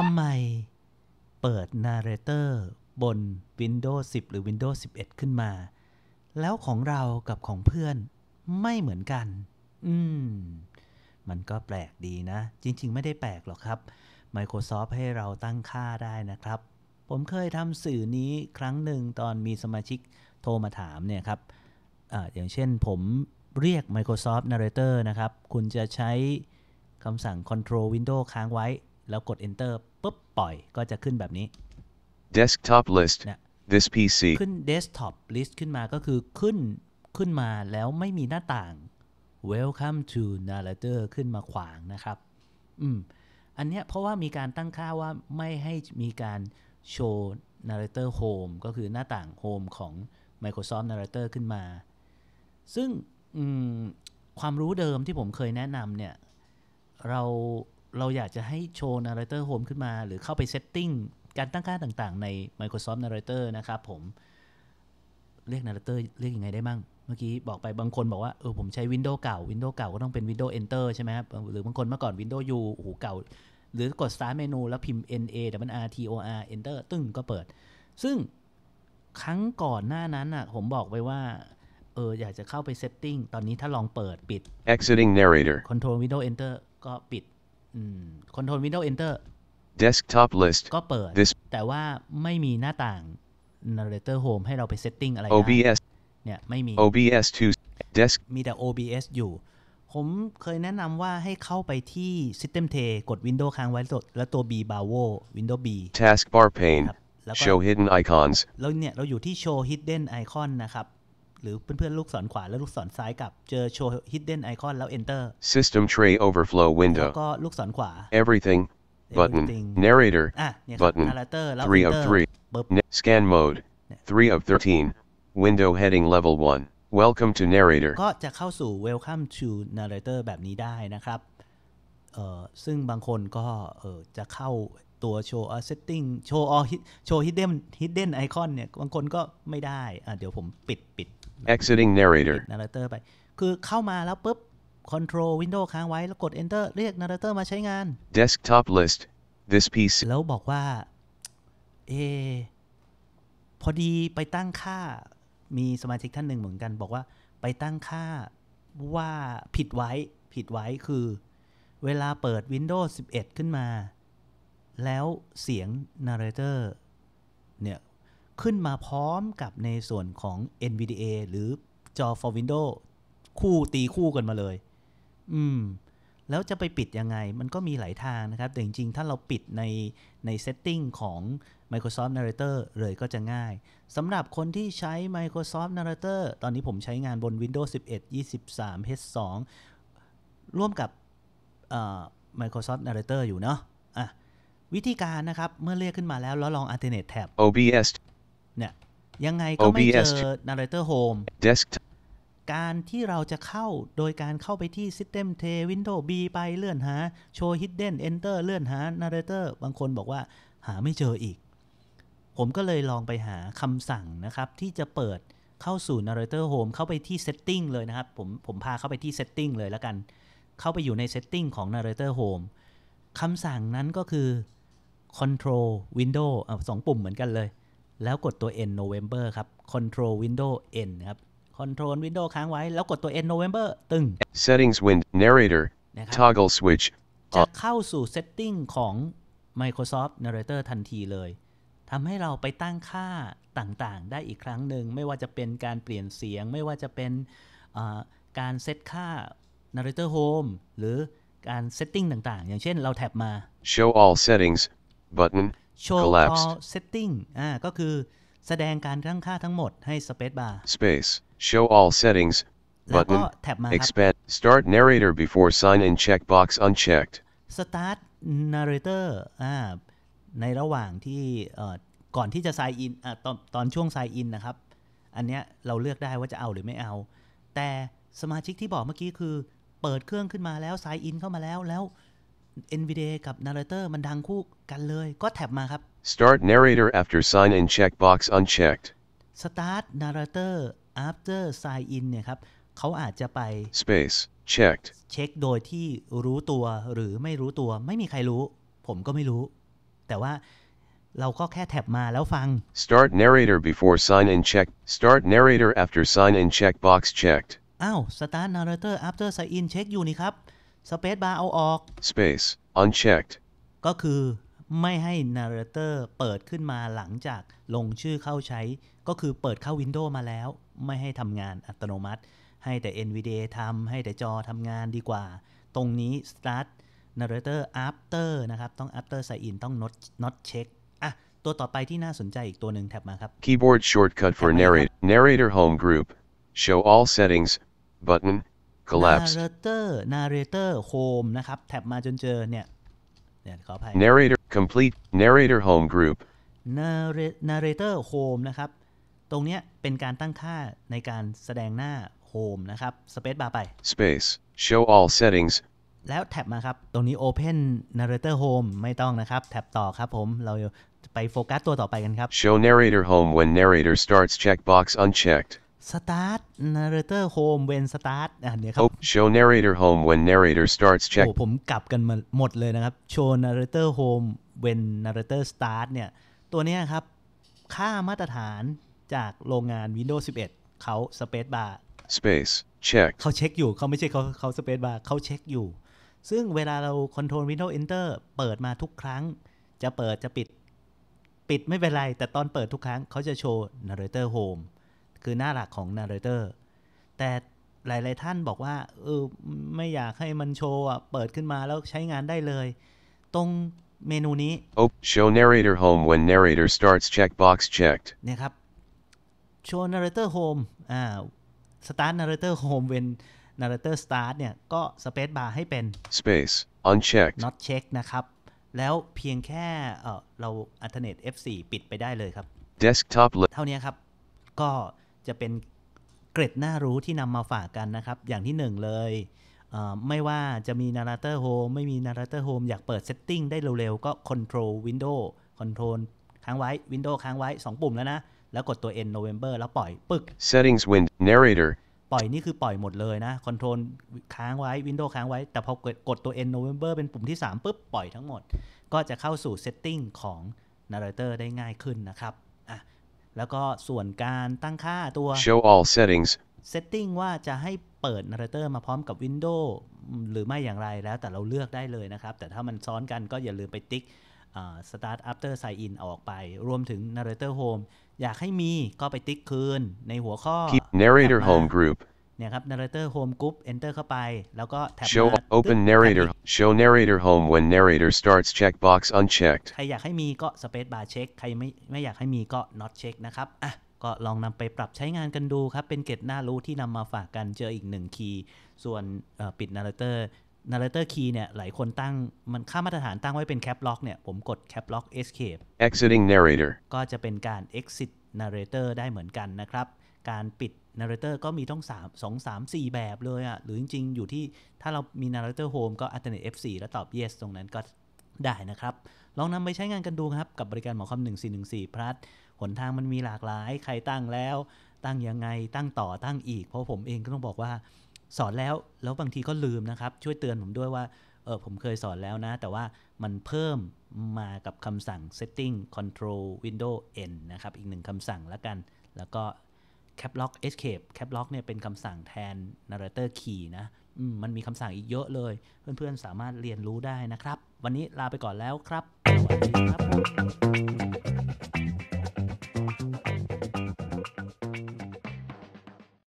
ทำไมเปิดนาร์เรเตอร์บน Windows 10 หรือ Windows 11 ขึ้นมา แล้วของเรากับของเพื่อนไม่เหมือนกัน อืมมันก็แปลกดีนะ จริงๆ ไม่ได้แปลกหรอกครับ Microsoft ให้เราตั้งค่าได้นะครับ ผมเคยทำสื่อนี้ครั้งหนึ่งตอนมีสมาชิกโทรมาถามเนี่ยครับออย่างเช่นผมเรียก Microsoft Narrator นะครับ คุณจะใช้คำสั่ง Control Window ค้างไว้แล้วกด enter ปุ๊บ ปล่อย ก็จะขึ้นแบบนี้ desktop list นะ this PC ขึ้น desktop list ขึ้นมาก็คือ ขึ้น ขึ้นมาแล้วไม่มีหน้าต่าง welcome to narrator ขึ้นมาขวางนะครับ อืม อันเนี้ยเพราะว่ามีการตั้งค่าว่าไม่ให้มีการโชว์ narrator home ก็คือหน้าต่าง home ของ Microsoft narrator ขึ้นมา ซึ่งความรู้เดิมที่ผมเคยแนะนำเนี่ย เราเราอยากจะให้โชว์ Narrator Home ขึ้นมาหรือเข้าไปเซตติ้งการตั้งค่าต่าง ๆ ใน Microsoft Narrator นะครับ ผม เรียก Narrator เรียกยังไงได้มั่งเมื่อกี้บอกไปบางคนบอกว่า เออ ผมใช้ Windows เก่า Windows เก่า ก็ต้องเป็น Windows Enter ใช่ไหมครับ หรือบางคนเมื่อก่อน Windows U โอ้โหเก่า หรือกด Start เมนูแล้วพิมพ์ N A W R T O R Enter ตึ้งก็เปิด ซึ่งครั้งก่อนหน้านั้นอ่ะผมบอกไปว่า เออ อยากจะเข้าไป setting ตอนนี้ถ้าลองเปิดปิด exiting narrator control window enter ก็ปิดคอนโทรล Windows Enter Desktop list ก็เปิด This แต่ว่าไม่มีหน้าต่าง Narrator Home ให้เราไปเซตติ้งอะไร OBS เนี่ยไม่มี OBS to Desk มีแต่ OBS อยู่ ผมเคยแนะนำว่าให้เข้าไปที่ System t กด Windows ค้างไว้สดแล้วตัว B Bravo Windows B Taskbar pane Show hidden icons แล้วเนี่ยเราอยู่ที่ Show hidden icon นะครับหรือเพื่อนๆลูกศรขวาและลูกศรซ้ายกับ เจอโชว์ hidden icon แล้ว enter system tray overflow window แล้วก็ลูกศรขวา everything button narrator button three of three scan mode three of thirteen window heading level one welcome to narrator ก็จะเข้าสู่ welcome to narrator แบบนี้ได้นะครับเอ่อซึ่งบางคนก็เอ่อจะเข้าตัวโชว์ setting โชว์ all โชว์ hidden hidden icon เนี่ย บางคนก็ไม่ได้อ่าเดี๋ยวผมปิดปิด exiting narrator narrator ไปคือเข้ามาแล้วปุ๊บ control window ค้างไว้แล้วกด enter เรียก narrator มาใช้งาน desktop list this PC แล้วบอกว่า เอพอดีไปตั้งค่า มีสมาชิกท่านหนึ่งเหมือนกัน บอกว่าไปตั้งค่าว่าผิดไว้ผิดไว้คือ เวลาเปิด Windows 11 ขึ้นมา แล้วเสียง narrator เนี่ยขึ้นมาพร้อมกับในส่วนของ NVDA หรือจอ for Windows คู่ตีคู่กันมาเลย อืม แล้วจะไปปิดยังไง มันก็มีหลายทางนะครับ แต่จริงๆ ถ้าเราปิดใน ใน setting ของ Microsoft Narrator เลยก็จะง่าย สำหรับคนที่ใช้ Microsoft Narrator ตอนนี้ผมใช้งานบน Windows 11 23 H2 ร่วมกับ Microsoft Narrator อยู่เนาะ อ่ะ วิธีการนะครับ เมื่อเรียกขึ้นมาแล้วแล้วลอง alternate tab OBS เนี่ยยังไงก็ไม่เจอ Narrator Home การที่เราจะเข้าโดยการเข้าไปที่ System t Windows B ไปเลื่อนหา Show Hidden Enter เลื่อนหา Narrator บางคนบอกว่าหาไม่เจออีก ผมก็เลยลองไปหาคำสั่งนะครับ ที่จะเปิดเข้าสู่ Narrator Home เข้าไปที่ Setting เลยนะครับ ผมผมพาเข้าไปที่ Setting เลยแล้วกัน เข้าไปอยู่ใน Setting ของ Narrator Home คำสั่งนั้นก็คือ Control Window สองปุ่มเหมือนกันเลยแล้วกดตัว N November ครับ Control Window N ครับ Control Window ค้างไว้ แล้วกดตัว N November ตึง Settings Wind Narrator Toggle Switch จะเข้าสู่ Setting ของ Microsoft Narrator ทันทีเลย ทำให้เราไปตั้งค่าต่างๆ ได้อีกครั้งหนึ่งไม่ว่าจะเป็นการเปลี่ยนเสียง ไม่ว่าจะเป็นการเซตค่า Narrator Home หรือการเซตติ้งต่างๆ อย่างเช่น เราแท็บมา Show all settings button show collapsed. all setting อ่าก็คือแสดงการตั้งค่าทั้งหมดให้ space bar space show all settings button expand start narrator before sign in checkbox unchecked start narrator อ่าในระหว่างที่ก่อนที่จะ sign in อ่าตอนตอนช่วง sign in นะครับ อันเนี้ยเราเลือกได้ว่าจะเอาหรือไม่เอา แต่สมาชิกที่บอกเมื่อกี้คือเปิดเครื่องขึ้นมาแล้ว sign in เข้ามาแล้วแล้ว NVDA กับ Narrator มันดังคู่กันเลย ก็แท็บมาครับ Start narrator after sign in checkbox unchecked Start narrator after sign in เนี่ยครับ เขาอาจจะไป space checked เช็คโดยที่รู้ตัวหรือไม่รู้ตัว ไม่มีใครรู้ ผมก็ไม่รู้ แต่ว่าเราก็แค่แท็บมาแล้วฟัง start narrator before sign in check start narrator after sign in checkbox checked อ้าว start narrator after sign in check อยู่นี่ครับสเปซบาร์เอาออก space unchecked ก็คือไม่ให้ narrator เปิดขึ้นมาหลังจากลงชื่อเข้าใช้ ก็คือเปิดเข้า Windows มาแล้ว ไม่ให้ทำงานอัตโนมัติ ให้แต่ NVDA ทำให้แต่จอทำงานดีกว่า ตรงนี้ start narrator after นะครับ ต้อง after sign in ต้อง not not check อ่ะ ตัวต่อไปที่น่าสนใจอีกตัวหนึ่งแท็บมาครับ keyboard shortcut for n a r r a t o r narrator home group show all settings button collapse d narrator narrator home นะครับ แท็บมาจนเจอ เนี่ย เนี่ย ขออภัย narrator complete narrator home group narrator home นะครับ ตรงเนี้ย เป็นการตั้งค่าในการแสดงหน้า home นะครับ space bar ไป space show all settings แล้วแท็บมาครับ ตรงนี้ open narrator home ไม่ต้องนะครับ แท็บต่อครับผม เราไปโฟกัสตัวต่อไปกันครับ show narrator home when narrator starts checkbox unchecked start narrator home when start อ่ะเดี๋ยวครับ show narrator home when narrator starts check ผมกลับกันมาหมดเลยนะครับ show narrator home when narrator start เนี่ยตัวนี้ครับ ค่ามาตรฐานจากโรงงาน Windows 11 เขา space bar space check เขาเช็คอยู่เขาไม่ใช่เขาเขา space bar เขาเช็คอยู่ ซึ่งเวลาเรา control window s enter เปิดมาทุกครั้ง จะเปิดจะปิดปิดไม่เป็นไร แต่ตอนเปิดทุกครั้ง เขาจะโชว์ narrator home คือหน้าหลักของนาร์เรเตอร์แต่หลายๆท่านบอกว่าเออไม่อยากให้มันโชว์อ่ะ เปิดขึ้นมาแล้วใช้งานได้เลย ตรงเมนูนี้ oh, show narrator home when narrator starts check box checked นะครับ show narrator home อ่า start narrator home when narrator start เนี่ย ก็ space bar ให้เป็น space unchecked not checked นะครับ แล้วเพียงแค่เออเรา alternate F4 ปิดไปได้เลยครับ desktop เท่านี้ครับก็จะเป็นเกร็ดน่ารู้ที่นำมาฝากกันนะครับ อย่างที่หนึ่งเลยไม่ว่าจะมี Narrator Home ไม่มี Narrator Home อยากเปิด Setting ได้เร็วๆก็ Control Window Control ค้างไว้ Window ค้างไว้ 2 ปุ่มแล้วนะ แล้วกดตัว N November แล้วปล่อยปึ๊ก Settings Wind Narrator ปล่อยนี่คือปล่อยหมดเลยนะ Control ค้างไว้ Window ค้างไว้แต่พอกดกดตัว N November เป็นปุ่มที่ 3ปึ๊บปล่อยทั้งหมด ก็จะเข้าสู่ Setting ของ Narrator ได้ง่ายขึ้นนะครับแล้วก็ส่วนการตั้งค่าตัว show all settings setting ว่าจะให้เปิด narrator มาพร้อมกับ Windows หรือไม่อย่างไรแล้ว แต่เราเลือกได้เลยนะครับแต่ถ้ามันซ้อนกันก็อย่าลืมไปติ๊ก start after sign in ออกไป รวมถึง narrator home อยากให้มีก็ไปติ๊กคืนในหัวข้อ keep narrator home group เนี่ยครับ narrator home group enter เข้าไป แล้วก็แท็บ show open narrator show narrator home when narrator starts check box unchecked ใครอยากให้มีก็ space bar check ใครไม่ไม่อยากให้มีก็ not check นะครับอ่ะก็ลองนำไปปรับใช้งานกันดูครับ เป็นเกตหน้ารู้ที่นำมาฝากกันเจออีกหนึ่งคีย์ส่วนปิด narrator narrator key เนี่ยหลายคนตั้งมันค่ามาตรฐานตั้งไว้เป็น cap lock เนี่ยผมกด cap lock escape exiting narrator ก็จะเป็นการ exit narrator ได้เหมือนกันนะครับการปิดนาร์เตอร์ก็มีต้อง3 2 3 4 แบบเลยอะ่ะ หรือจริง ๆ อยู่ที่ถ้าเรามีนาร์เตอร์โฮมก็อัต e น n a t e f4 แล้วตอบ yes ตรงนั้นก็ได้นะครับ ลองนำไปใช้งานกันดูครับ กับบริการหมอคำ1414พลัสหนทางมันมีหลากหลาย ใครตั้งแล้วตั้งยังไงตั้งต่อตั้งอีก เพราะผมเองก็ต้องบอกว่าสอนแล้วแล้วบางทีก็ลืมนะครับ ช่วยเตือนผมด้วยว่าเออผมเคยสอนแล้วนะ แต่ว่ามันเพิ่มมากับคำสั่ง setting control window n นะครับอีกหนึ่งคำสั่งละกัน แล้วก็ cap lock escape cap lock เนี่ยเป็นคำสั่งแทน narrator key นะมมันมีคำสั่งอีกเยอะเลย เพื่อนๆ สามารถเรียนรู้ได้นะครับ วันนี้ลาไปก่อนแล้วครับสวัสดีครับ